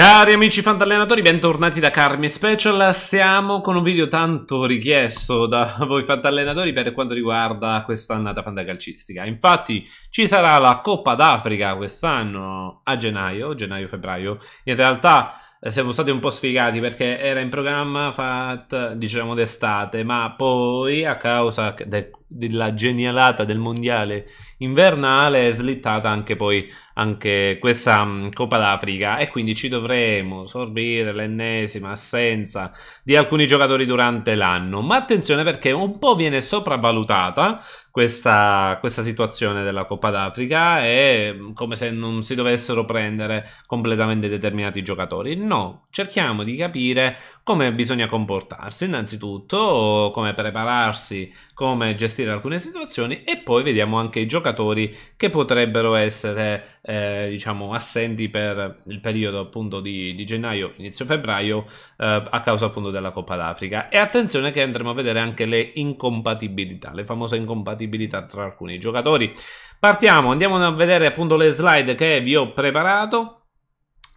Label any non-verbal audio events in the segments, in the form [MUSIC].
Cari amici fantallenatori, bentornati da Carmi Special. Siamo con un video tanto richiesto da [LAUGHS] voi fantallenatori per quanto riguarda quest'annata fantacalcistica. Infatti, ci sarà la Coppa d'Africa quest'anno a gennaio, gennaio-febbraio. In realtà eh, siamo stati un po' sfigati perché era in programma fat, diciamo d'estate, ma poi a causa del della genialata del mondiale invernale è slittata anche poi anche questa mm, Coppa d'Africa e quindi ci dovremo sorbire l'ennesima assenza di alcuni giocatori durante l'anno. Ma attenzione perché un po' viene sopravvalutata questa, questa situazione della Coppa d'Africa è mm, come se non si dovessero prendere completamente determinati giocatori. No, cerchiamo di capire come bisogna comportarsi innanzitutto, come prepararsi, come gestire gestire alcune situazioni e poi vediamo anche i giocatori che potrebbero essere eh, diciamo assenti per il periodo appunto di, di gennaio inizio febbraio eh, a causa appunto della Coppa d'Africa e attenzione che andremo a vedere anche le incompatibilità le famose incompatibilità tra alcuni giocatori partiamo andiamo a vedere appunto le slide che vi ho preparato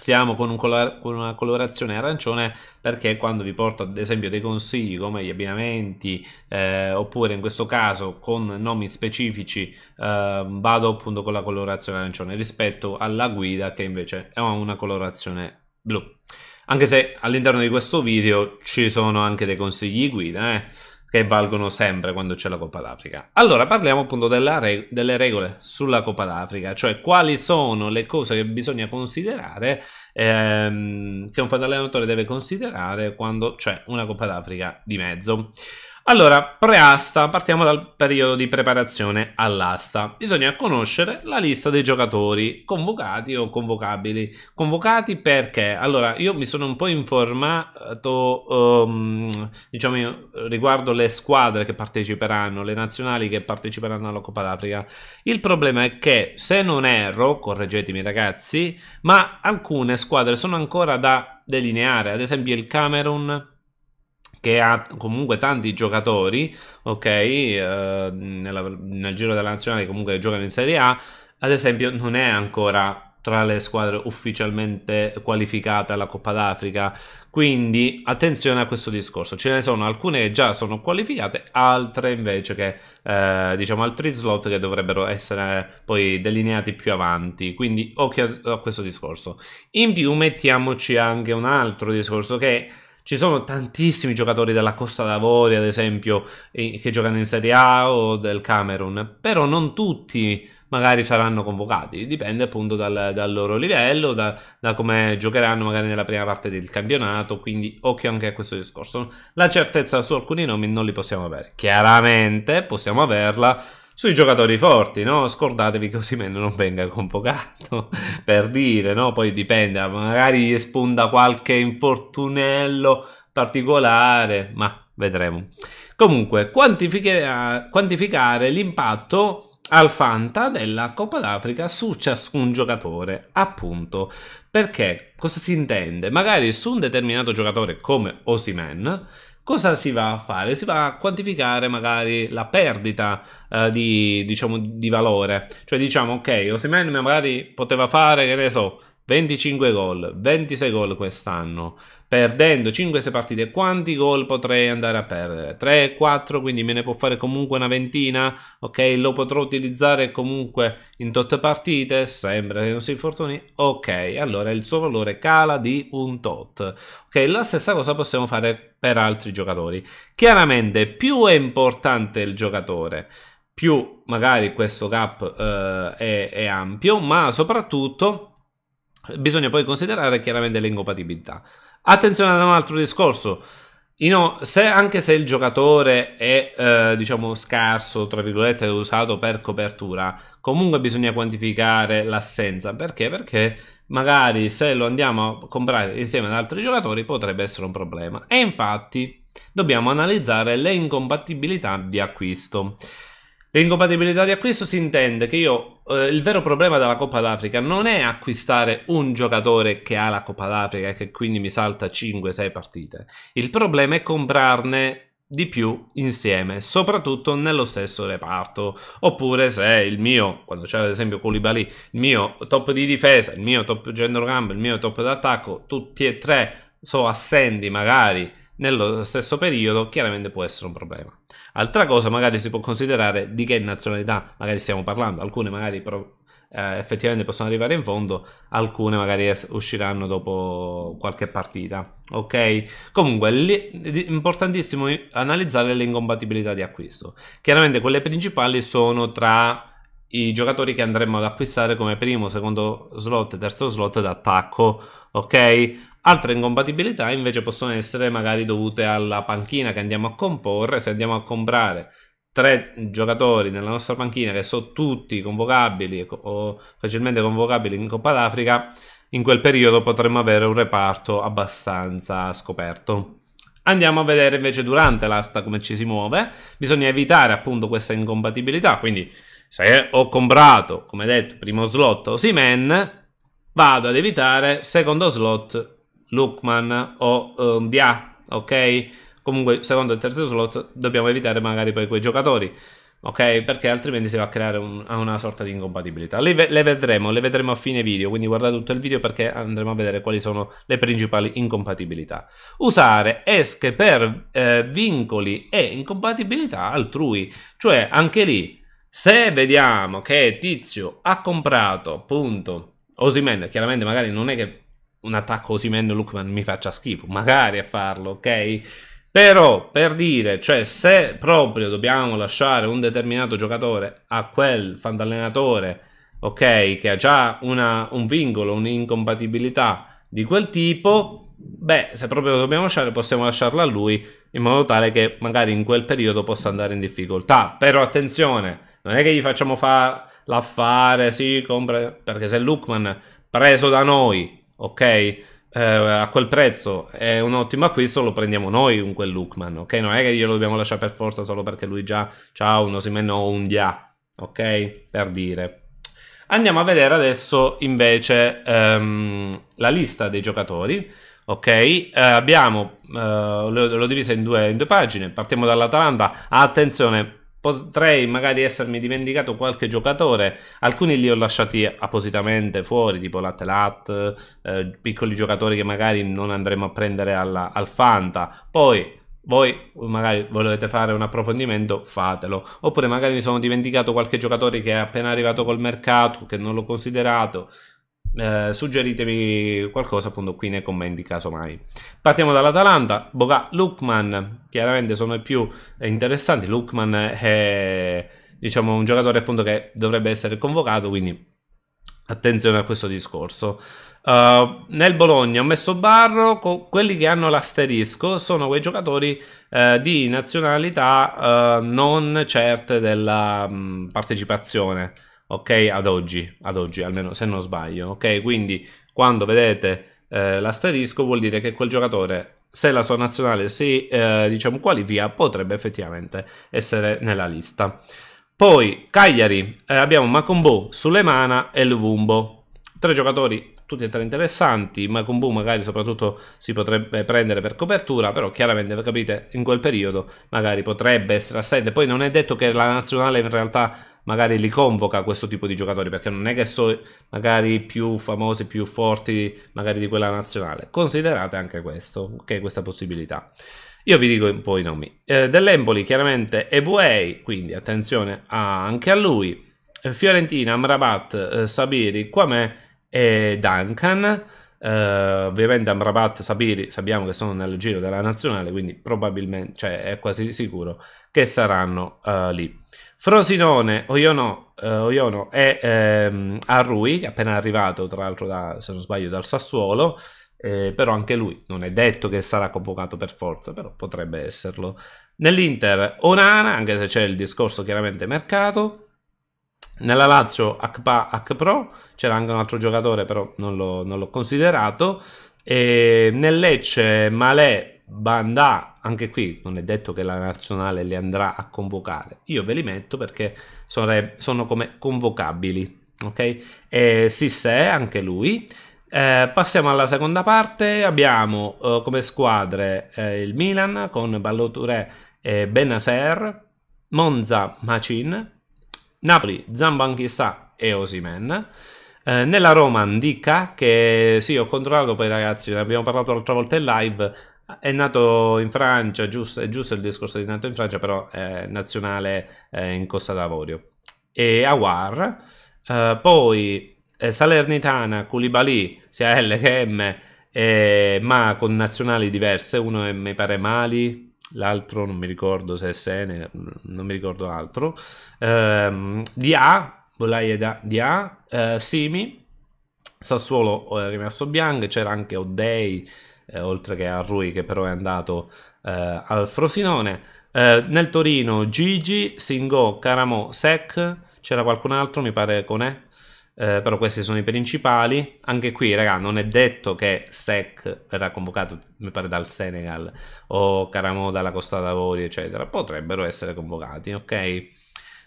siamo con, un con, una colorazione arancione perché quando vi porto ad esempio dei consigli come gli abbinamenti eh, oppure in questo caso con nomi specifici eh, vado appunto con la colorazione arancione rispetto alla guida che invece è una colorazione blu anche se all'interno di questo video ci sono anche dei consigli guida eh? che valgono sempre quando c'è la Coppa d'Africa. Allora parliamo appunto reg delle regole sulla Coppa d'Africa, cioè quali sono le cose che bisogna considerare, ehm, che un fanallenatore deve considerare quando c'è una Coppa d'Africa di mezzo. Allora, preasta, partiamo dal periodo di preparazione all'asta. Bisogna conoscere la lista dei giocatori convocati o convocabili. Convocati perché? Allora, io mi sono un po' informato, um, diciamo, riguardo le squadre che parteciperanno, le nazionali che parteciperanno alla Coppa d'Africa. Il problema è che, se non erro, correggetemi ragazzi, ma alcune squadre sono ancora da delineare, ad esempio il Camerun, che ha comunque tanti giocatori, ok, eh, nella, nel giro della nazionale comunque giocano in Serie A, ad esempio non è ancora tra le squadre ufficialmente qualificate alla Coppa d'Africa. Quindi attenzione a questo discorso. Ce ne sono alcune che già sono qualificate, altre invece che eh, diciamo altri slot che dovrebbero essere poi delineati più avanti. Quindi occhio a, a questo discorso. In più mettiamoci anche un altro discorso che ci sono tantissimi giocatori della Costa d'Avorio, ad esempio, che giocano in Serie A o del Camerun, però non tutti magari saranno convocati, dipende appunto dal, dal loro livello, da, da come giocheranno magari nella prima parte del campionato, quindi occhio anche a questo discorso. La certezza su alcuni nomi non li possiamo avere, chiaramente possiamo averla sui giocatori forti, no? Scordatevi che Osimen non venga convocato, [LAUGHS] per dire, no? Poi dipende, magari gli spunta qualche infortunello particolare, ma vedremo. Comunque, quantificare l'impatto al Fanta della Coppa d'Africa su ciascun giocatore, appunto. Perché cosa si intende? Magari su un determinato giocatore come Osimen cosa si va a fare? Si va a quantificare magari la perdita eh, di, diciamo, di valore. Cioè diciamo, ok, Osimhen magari poteva fare, che ne so, 25 gol, 26 gol quest'anno perdendo 5 6 partite, quanti gol potrei andare a perdere? 3, 4, quindi me ne può fare comunque una ventina, ok? Lo potrò utilizzare comunque in tot partite, sembra che non si infortuni, ok? Allora il suo valore cala di un tot. Ok, la stessa cosa possiamo fare per altri giocatori. Chiaramente più è importante il giocatore, più magari questo gap eh, è, è ampio, ma soprattutto bisogna poi considerare chiaramente le incompatibilità. Attenzione ad un altro discorso. No, se, anche se il giocatore è eh, diciamo scarso, tra virgolette, è usato per copertura, comunque bisogna quantificare l'assenza. Perché? Perché magari se lo andiamo a comprare insieme ad altri giocatori potrebbe essere un problema. E infatti dobbiamo analizzare le incompatibilità di acquisto. L'incompatibilità di acquisto si intende che io eh, il vero problema della Coppa d'Africa non è acquistare un giocatore che ha la Coppa d'Africa e che quindi mi salta 5-6 partite. Il problema è comprarne di più insieme, soprattutto nello stesso reparto. Oppure se il mio, quando c'era ad esempio Koulibaly, il mio top di difesa, il mio top gender camp, il mio top d'attacco, tutti e tre sono assenti magari nello stesso periodo chiaramente può essere un problema. Altra cosa magari si può considerare di che nazionalità magari stiamo parlando, alcune magari eh, effettivamente possono arrivare in fondo, alcune magari usciranno dopo qualche partita, ok? Comunque è importantissimo analizzare le incompatibilità di acquisto. Chiaramente quelle principali sono tra i giocatori che andremo ad acquistare come primo, secondo slot, terzo slot d'attacco, ok? Altre incompatibilità invece possono essere magari dovute alla panchina che andiamo a comporre, se andiamo a comprare tre giocatori nella nostra panchina che sono tutti convocabili o facilmente convocabili in Coppa d'Africa, in quel periodo potremmo avere un reparto abbastanza scoperto. Andiamo a vedere invece durante l'asta come ci si muove, bisogna evitare appunto questa incompatibilità, quindi se ho comprato, come detto, primo slot Osimen, vado ad evitare secondo slot Lookman o uh, Dia, ok? Comunque secondo e terzo slot dobbiamo evitare magari poi quei giocatori, ok? Perché altrimenti si va a creare un, una sorta di incompatibilità. Le, le, vedremo, le vedremo a fine video, quindi guardate tutto il video perché andremo a vedere quali sono le principali incompatibilità. Usare esche per eh, vincoli e incompatibilità altrui, cioè anche lì se vediamo che tizio ha comprato, punto, Osimen, chiaramente magari non è che un attacco così meno Lookman mi faccia schifo, magari a farlo, ok? Però per dire, cioè, se proprio dobbiamo lasciare un determinato giocatore a quel fantallenatore, ok, che ha già una, un vincolo, un'incompatibilità di quel tipo, beh, se proprio lo dobbiamo lasciare, possiamo lasciarlo a lui in modo tale che magari in quel periodo possa andare in difficoltà. Però attenzione, non è che gli facciamo fare l'affare, sì, compra, perché se Lookman preso da noi ok? Eh, a quel prezzo è un ottimo acquisto, lo prendiamo noi un quel Lookman, ok? Non è che glielo dobbiamo lasciare per forza solo perché lui già ha uno Osimen o un Dia, ok? Per dire. Andiamo a vedere adesso invece um, la lista dei giocatori, ok? Eh, abbiamo, eh, l'ho divisa in, in due pagine, partiamo dall'Atalanta, attenzione Potrei magari essermi dimenticato qualche giocatore, alcuni li ho lasciati appositamente fuori, tipo l'Atelat, eh, piccoli giocatori che magari non andremo a prendere alla, al Fanta. Poi voi magari volete fare un approfondimento, fatelo. Oppure magari mi sono dimenticato qualche giocatore che è appena arrivato col mercato, che non l'ho considerato, eh, suggeritemi qualcosa appunto qui nei commenti casomai partiamo dall'Atalanta Boga Lukman chiaramente sono i più interessanti Lukman è diciamo un giocatore appunto che dovrebbe essere convocato quindi attenzione a questo discorso uh, nel Bologna ho messo Barro quelli che hanno l'asterisco sono quei giocatori uh, di nazionalità uh, non certe della mh, mm, partecipazione ok? Ad oggi, ad oggi almeno se non sbaglio, ok? Quindi quando vedete eh, l'asterisco vuol dire che quel giocatore se la sua nazionale si eh, diciamo qualifica potrebbe effettivamente essere nella lista. Poi Cagliari, eh, abbiamo Macombo, Sulemana e Luvumbo, tre giocatori tutti e tre interessanti, Macumbu magari soprattutto si potrebbe prendere per copertura, però chiaramente capite in quel periodo magari potrebbe essere assente, poi non è detto che la nazionale in realtà magari li convoca questo tipo di giocatori, perché non è che sono magari più famosi, più forti magari di quella nazionale. Considerate anche questo, che ok, questa possibilità. Io vi dico un po' i nomi. Eh, Dell'Empoli chiaramente Ebuei, quindi attenzione a, anche a lui. Fiorentina, Amrabat, eh, Sabiri, Quame e Duncan. Eh, ovviamente Amrabat, Sabiri sappiamo che sono nel giro della nazionale, quindi probabilmente, cioè è quasi sicuro che saranno eh, lì. Frosinone, Oiono, eh, Oiono e ehm, Arrui, appena arrivato tra l'altro da, se non sbaglio dal Sassuolo, eh, però anche lui non è detto che sarà convocato per forza, però potrebbe esserlo. Nell'Inter Onana, anche se c'è il discorso chiaramente mercato. Nella Lazio Akpa Akpro, c'era anche un altro giocatore però non l'ho, considerato. E nel Lecce Malè Bandà, anche qui non è detto che la nazionale li andrà a convocare, io ve li metto perché sono, sono come convocabili, ok? E Sissè, anche lui. Eh, passiamo alla seconda parte, abbiamo eh, come squadre eh, il Milan con Balloture e Benaser, Monza Macin, Napoli Zambanchissà e Osimen. Eh, nella Roma Ndica, che sì, ho controllato poi ragazzi, ne abbiamo parlato l'altra volta in live, è nato in Francia, giusto, è giusto il discorso di nato in Francia, però è nazionale eh, in Costa d'Avorio. E Awar, eh, poi eh, Salernitana, Koulibaly, sia L che M, eh, ma con nazionali diverse, uno è, mi pare Mali, l'altro non mi ricordo se è Sene, non mi ricordo altro, ehm, di A, Bolaie di A, eh, Simi, Sassuolo oh, è rimasto Bianca, c'era anche Odei eh, oltre che a Rui che però è andato eh, al Frosinone. Eh, nel Torino Gigi, Singò, Caramo, Sec, c'era qualcun altro mi pare Conè, eh, però questi sono i principali. Anche qui, raga, non è detto che Sec verrà convocato, mi pare, dal Senegal o Caramo dalla Costa d'Avorio, eccetera. Potrebbero essere convocati, ok?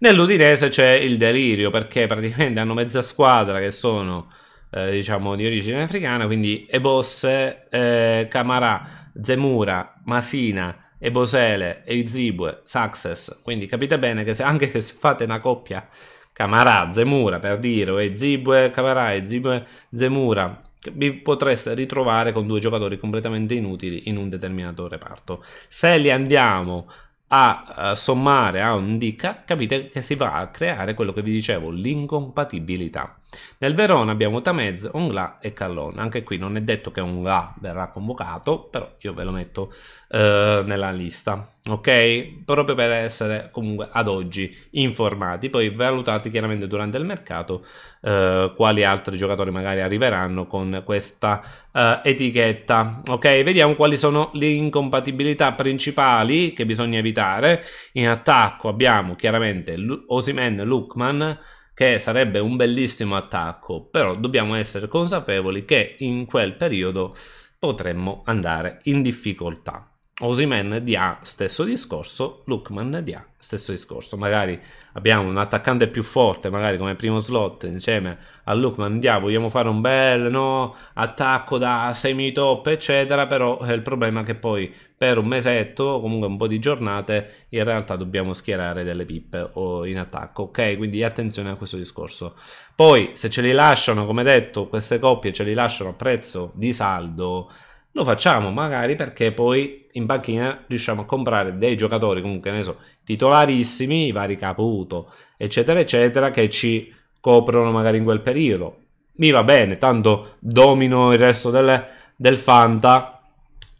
Nell'Udinese c'è il delirio perché praticamente hanno mezza squadra che sono eh, diciamo di origine africana, quindi Ebosse, eh, Camara, Zemura, Masina, Ebosele, Eizibue, Success. Quindi capite bene che se, anche se fate una coppia Camara, Zemura per dire, o Ezibue, Camara, Ezibue, Zemura, vi potreste ritrovare con due giocatori completamente inutili in un determinato reparto. Se li andiamo a sommare a un dica, capite che si va a creare quello che vi dicevo, l'incompatibilità. Nel Verona abbiamo Tamez, Ongla e Callone. Anche qui non è detto che Ongla verrà convocato, però io ve lo metto eh, nella lista, ok? Proprio per essere comunque ad oggi informati, poi valutati chiaramente durante il mercato eh, quali altri giocatori magari arriveranno con questa eh, etichetta, ok? Vediamo quali sono le incompatibilità principali che bisogna evitare. In attacco abbiamo chiaramente Osimen, Lukman, che sarebbe un bellissimo attacco, però dobbiamo essere consapevoli che in quel periodo potremmo andare in difficoltà. Osimen di A stesso discorso, Lukman di A stesso discorso. Magari abbiamo un attaccante più forte, magari come primo slot insieme a Lukman di A, vogliamo fare un bel no, attacco da semi-top eccetera, però è il problema che poi per un mesetto o comunque un po' di giornate in realtà dobbiamo schierare delle pippe in attacco, ok? Quindi attenzione a questo discorso. Poi se ce li lasciano, come detto, queste coppie ce li lasciano a prezzo di saldo lo facciamo magari perché poi in panchina riusciamo a comprare dei giocatori comunque ne so titolarissimi i vari Caputo eccetera eccetera che ci coprono magari in quel periodo mi va bene tanto domino il resto delle, del Fanta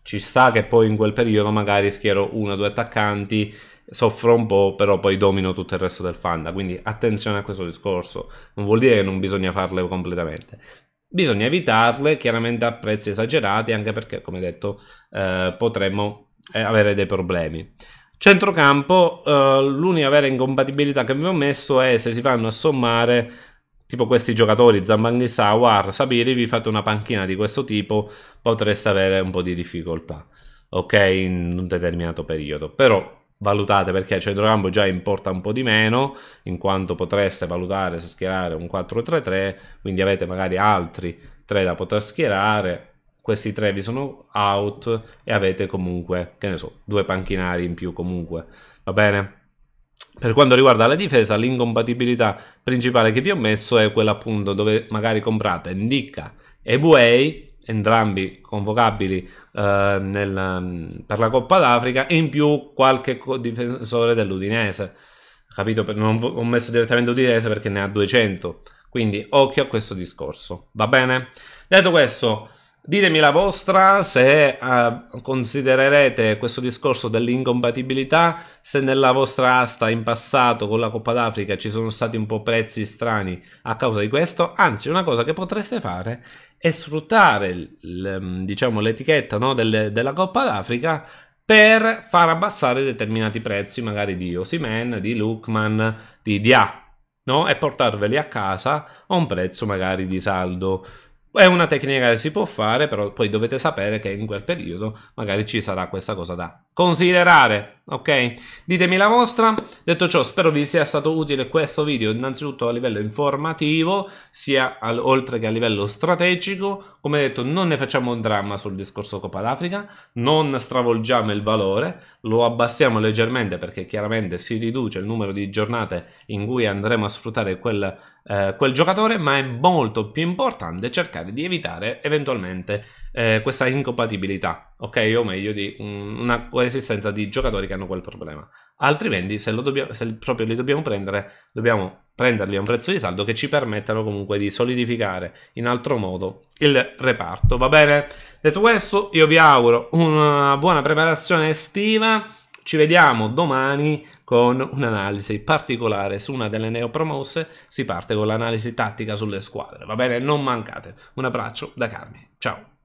ci sta che poi in quel periodo magari schiero uno o due attaccanti soffro un po' però poi domino tutto il resto del Fanta quindi attenzione a questo discorso non vuol dire che non bisogna farle completamente Bisogna evitarle chiaramente a prezzi esagerati anche perché come detto eh, potremmo eh, avere dei problemi. Centrocampo, eh, l'unica vera incompatibilità che ho messo è se si vanno a sommare tipo questi giocatori, Zambanghisa, War, Sabiri, vi fate una panchina di questo tipo, potreste avere un po' di difficoltà, ok, in un determinato periodo. Però valutate perché il centrocampo già importa un po' di meno in quanto potreste valutare se schierare un 4-3-3 quindi avete magari altri 3 da poter schierare questi 3 vi sono out e avete comunque che ne so due panchinari in più comunque va bene per quanto riguarda la difesa l'incompatibilità principale che vi ho messo è quella appunto dove magari comprate Ndicka e Buey entrambi convocabili eh, nel, per la Coppa d'Africa e in più qualche difensore dell'Udinese. Capito? Non ho messo direttamente Udinese perché ne ha 200. Quindi occhio a questo discorso. Va bene? Detto questo, Ditemi la vostra se uh, considererete questo discorso dell'incompatibilità, se nella vostra asta in passato con la Coppa d'Africa ci sono stati un po' prezzi strani a causa di questo, anzi una cosa che potreste fare è sfruttare diciamo, l'etichetta no, del, della Coppa d'Africa per far abbassare determinati prezzi magari di Osimen, di Lukman, di Dia, no? e portarveli a casa a un prezzo magari di saldo è una tecnica che si può fare, però poi dovete sapere che in quel periodo magari ci sarà questa cosa da considerare, ok? Ditemi la vostra. Detto ciò, spero vi sia stato utile questo video, innanzitutto a livello informativo, sia al, oltre che a livello strategico. Come detto, non ne facciamo un dramma sul discorso Coppa d'Africa, non stravolgiamo il valore, lo abbassiamo leggermente perché chiaramente si riduce il numero di giornate in cui andremo a sfruttare quel, eh, quel giocatore, ma è molto più importante cercare di evitare eventualmente eh, questa incompatibilità, ok? O meglio, di una coesistenza di giocatori che hanno quel problema. Altrimenti, se, dobbiamo, se proprio li dobbiamo prendere, dobbiamo prenderli a un prezzo di saldo che ci permettano comunque di solidificare in altro modo il reparto. Va bene? Detto questo, io vi auguro una buona preparazione estiva. Ci vediamo domani con un'analisi particolare su una delle neopromosse. Si parte con l'analisi tattica sulle squadre. Va bene? Non mancate. Un abbraccio da Carmi. Ciao.